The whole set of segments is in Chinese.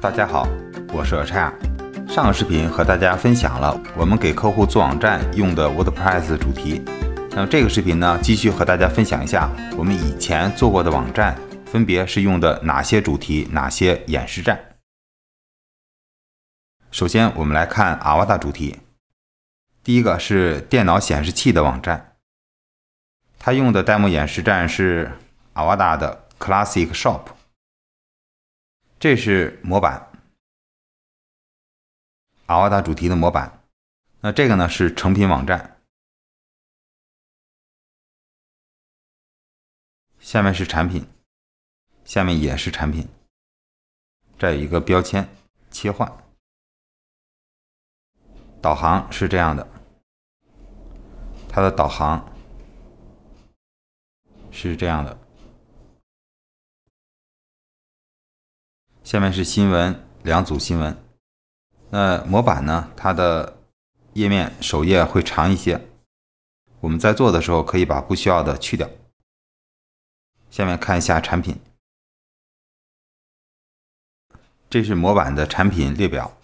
大家好，我是 c h a r 上个视频和大家分享了我们给客户做网站用的 WordPress 主题。那么这个视频呢，继续和大家分享一下我们以前做过的网站，分别是用的哪些主题、哪些演示站。首先，我们来看 a v a d a 主题。第一个是电脑显示器的网站，它用的 demo 演示站是 a v a d a 的 Classic Shop。这是模板 a v a 主题的模板。那这个呢是成品网站，下面是产品，下面也是产品。这有一个标签切换，导航是这样的，它的导航是这样的。下面是新闻两组新闻，那模板呢？它的页面首页会长一些，我们在做的时候可以把不需要的去掉。下面看一下产品，这是模板的产品列表。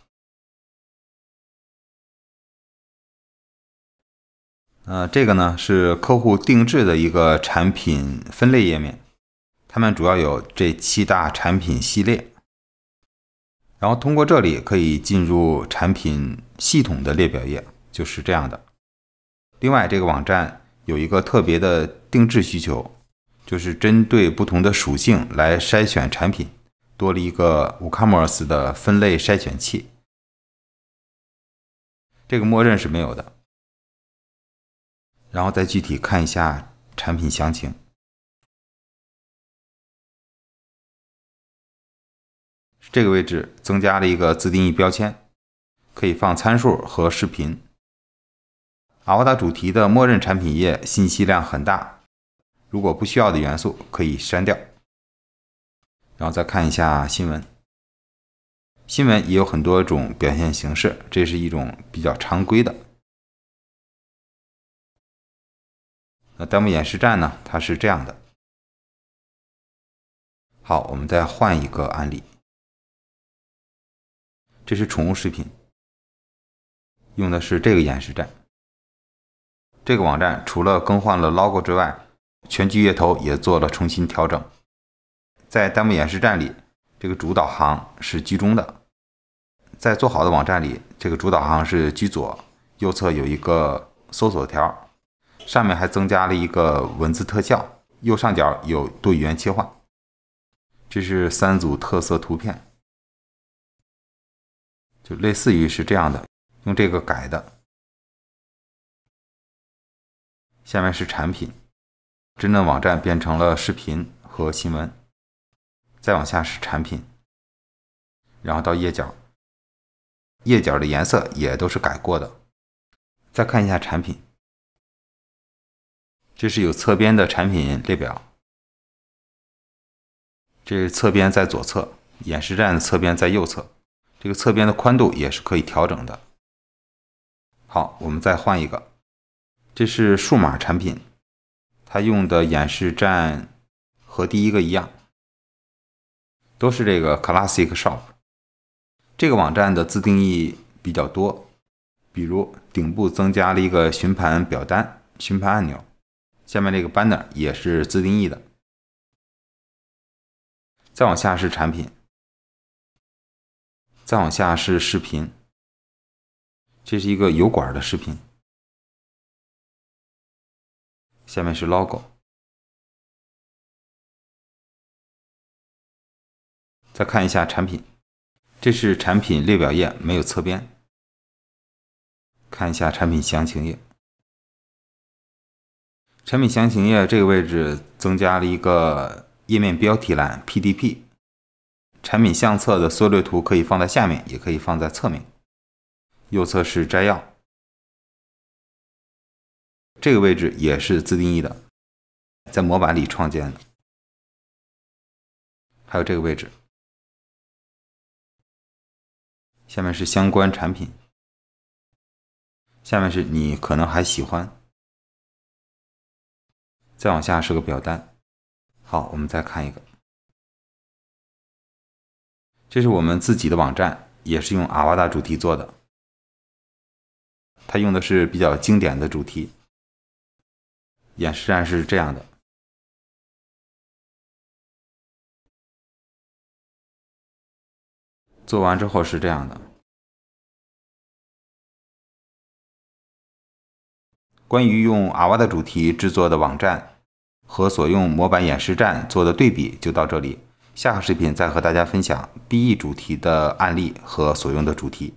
呃，这个呢是客户定制的一个产品分类页面，它们主要有这七大产品系列。然后通过这里可以进入产品系统的列表页，就是这样的。另外，这个网站有一个特别的定制需求，就是针对不同的属性来筛选产品，多了一个 WooCommerce 的分类筛选器，这个默认是没有的。然后再具体看一下产品详情。这个位置增加了一个自定义标签，可以放参数和视频。阿瓦达主题的默认产品页信息量很大，如果不需要的元素可以删掉。然后再看一下新闻，新闻也有很多种表现形式，这是一种比较常规的。那弹幕演示站呢？它是这样的。好，我们再换一个案例。这是宠物食品，用的是这个演示站。这个网站除了更换了 logo 之外，全局页头也做了重新调整。在弹幕演示站里，这个主导航是居中的；在做好的网站里，这个主导航是居左，右侧有一个搜索条，上面还增加了一个文字特效，右上角有多语言切换。这是三组特色图片。就类似于是这样的，用这个改的。下面是产品，真正网站变成了视频和新闻。再往下是产品，然后到页角，页角的颜色也都是改过的。再看一下产品，这是有侧边的产品列表，这侧边在左侧，演示站的侧边在右侧。这个侧边的宽度也是可以调整的。好，我们再换一个，这是数码产品，它用的演示站和第一个一样，都是这个 Classic Shop。这个网站的自定义比较多，比如顶部增加了一个询盘表单、询盘按钮，下面这个 Banner 也是自定义的。再往下是产品。再往下是视频，这是一个油管的视频。下面是 logo。再看一下产品，这是产品列表页，没有侧边。看一下产品详情页，产品详情页这个位置增加了一个页面标题栏 PDP。产品相册的缩略图可以放在下面，也可以放在侧面。右侧是摘要，这个位置也是自定义的，在模板里创建的。还有这个位置，下面是相关产品，下面是你可能还喜欢。再往下是个表单。好，我们再看一个。这是我们自己的网站，也是用阿瓦达主题做的。它用的是比较经典的主题，演示站是这样的。做完之后是这样的。关于用阿瓦达主题制作的网站和所用模板演示站做的对比，就到这里。下个视频再和大家分享 BE 主题的案例和所用的主题。